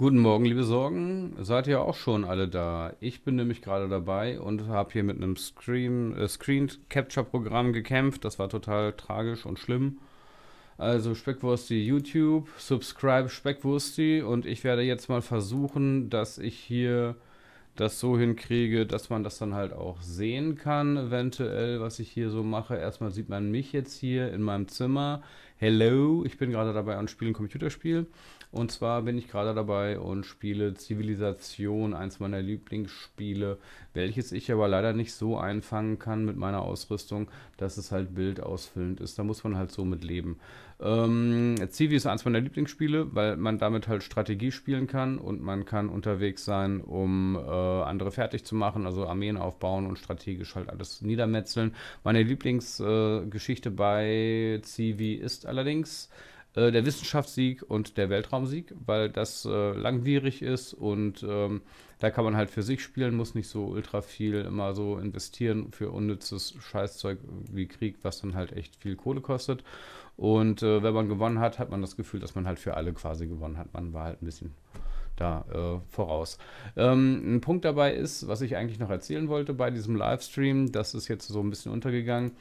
Guten Morgen, liebe Sorgen. Seid ihr auch schon alle da? Ich bin nämlich gerade dabei und habe hier mit einem Screen, äh, Screen Capture Programm gekämpft. Das war total tragisch und schlimm. Also Speckwursti YouTube, subscribe Speckwursti und ich werde jetzt mal versuchen, dass ich hier das so hinkriege, dass man das dann halt auch sehen kann, eventuell, was ich hier so mache. Erstmal sieht man mich jetzt hier in meinem Zimmer. Hello, ich bin gerade dabei und spiele ein Computerspiel. Und zwar bin ich gerade dabei und spiele Zivilisation, eins meiner Lieblingsspiele, welches ich aber leider nicht so einfangen kann mit meiner Ausrüstung, dass es halt bildausfüllend ist. Da muss man halt so mit leben. Ähm, Civi ist eins meiner Lieblingsspiele, weil man damit halt Strategie spielen kann und man kann unterwegs sein, um äh, äh, andere fertig zu machen, also Armeen aufbauen und strategisch halt alles niedermetzeln. Meine Lieblingsgeschichte bei Civi ist allerdings äh, der Wissenschaftssieg und der Weltraumsieg, weil das äh, langwierig ist und ähm, da kann man halt für sich spielen, muss nicht so ultra viel immer so investieren für unnützes Scheißzeug wie Krieg, was dann halt echt viel Kohle kostet. Und äh, wenn man gewonnen hat, hat man das Gefühl, dass man halt für alle quasi gewonnen hat. Man war halt ein bisschen da äh, voraus. Ähm, ein Punkt dabei ist, was ich eigentlich noch erzählen wollte bei diesem Livestream, das ist jetzt so ein bisschen untergegangen,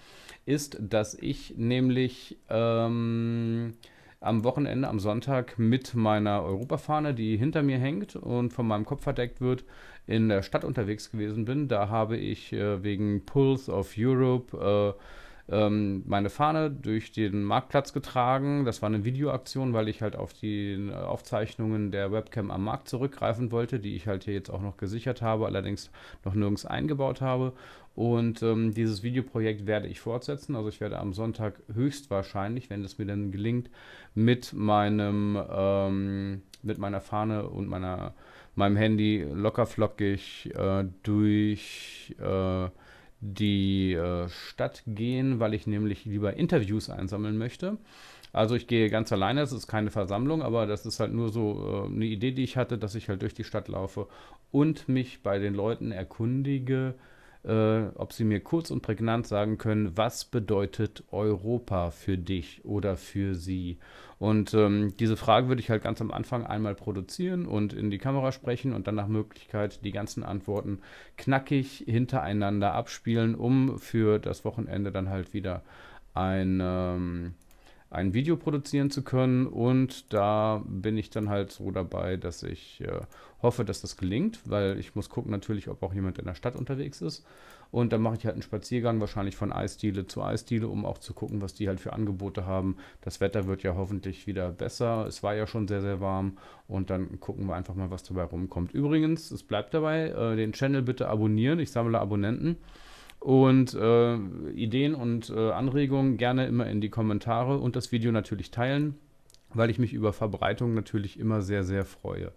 ist, dass ich nämlich ähm, am Wochenende, am Sonntag mit meiner Europafahne, die hinter mir hängt und von meinem Kopf verdeckt wird, in der Stadt unterwegs gewesen bin. Da habe ich äh, wegen Pulse of Europe äh, ähm, meine Fahne durch den Marktplatz getragen. Das war eine Videoaktion, weil ich halt auf die äh, Aufzeichnungen der Webcam am Markt zurückgreifen wollte, die ich halt hier jetzt auch noch gesichert habe, allerdings noch nirgends eingebaut habe. Und ähm, dieses Videoprojekt werde ich fortsetzen. Also ich werde am Sonntag höchstwahrscheinlich, wenn es mir dann gelingt, mit meinem ähm, mit meiner Fahne und meiner meinem Handy locker flockig äh, durch äh, die äh, Stadt gehen, weil ich nämlich lieber Interviews einsammeln möchte. Also ich gehe ganz alleine, es ist keine Versammlung, aber das ist halt nur so äh, eine Idee, die ich hatte, dass ich halt durch die Stadt laufe und mich bei den Leuten erkundige, äh, ob Sie mir kurz und prägnant sagen können, was bedeutet Europa für dich oder für Sie? Und ähm, diese Frage würde ich halt ganz am Anfang einmal produzieren und in die Kamera sprechen und dann nach Möglichkeit die ganzen Antworten knackig hintereinander abspielen, um für das Wochenende dann halt wieder ein... Ähm, ein Video produzieren zu können. Und da bin ich dann halt so dabei, dass ich äh, hoffe, dass das gelingt, weil ich muss gucken natürlich, ob auch jemand in der Stadt unterwegs ist. Und dann mache ich halt einen Spaziergang wahrscheinlich von Eisdiele zu Eisdiele, um auch zu gucken, was die halt für Angebote haben. Das Wetter wird ja hoffentlich wieder besser. Es war ja schon sehr, sehr warm. Und dann gucken wir einfach mal, was dabei rumkommt. Übrigens, es bleibt dabei, äh, den Channel bitte abonnieren. Ich sammle Abonnenten. Und äh, Ideen und äh, Anregungen gerne immer in die Kommentare und das Video natürlich teilen, weil ich mich über Verbreitung natürlich immer sehr, sehr freue.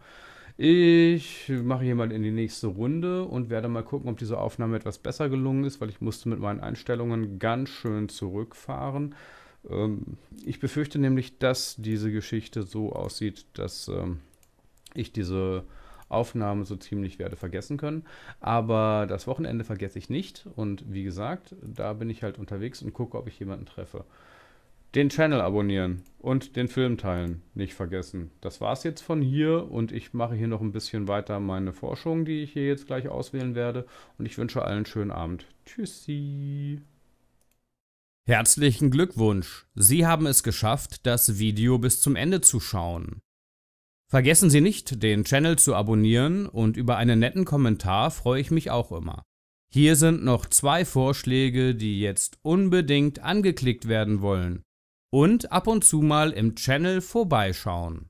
Ich mache hier mal in die nächste Runde und werde mal gucken, ob diese Aufnahme etwas besser gelungen ist, weil ich musste mit meinen Einstellungen ganz schön zurückfahren. Ähm, ich befürchte nämlich, dass diese Geschichte so aussieht, dass ähm, ich diese Aufnahmen so ziemlich werde vergessen können. Aber das Wochenende vergesse ich nicht. Und wie gesagt, da bin ich halt unterwegs und gucke, ob ich jemanden treffe. Den Channel abonnieren und den Film teilen, nicht vergessen. Das war's jetzt von hier und ich mache hier noch ein bisschen weiter meine Forschung, die ich hier jetzt gleich auswählen werde. Und ich wünsche allen einen schönen Abend. Tschüssi. Herzlichen Glückwunsch! Sie haben es geschafft, das Video bis zum Ende zu schauen. Vergessen Sie nicht, den Channel zu abonnieren und über einen netten Kommentar freue ich mich auch immer. Hier sind noch zwei Vorschläge, die jetzt unbedingt angeklickt werden wollen. Und ab und zu mal im Channel vorbeischauen.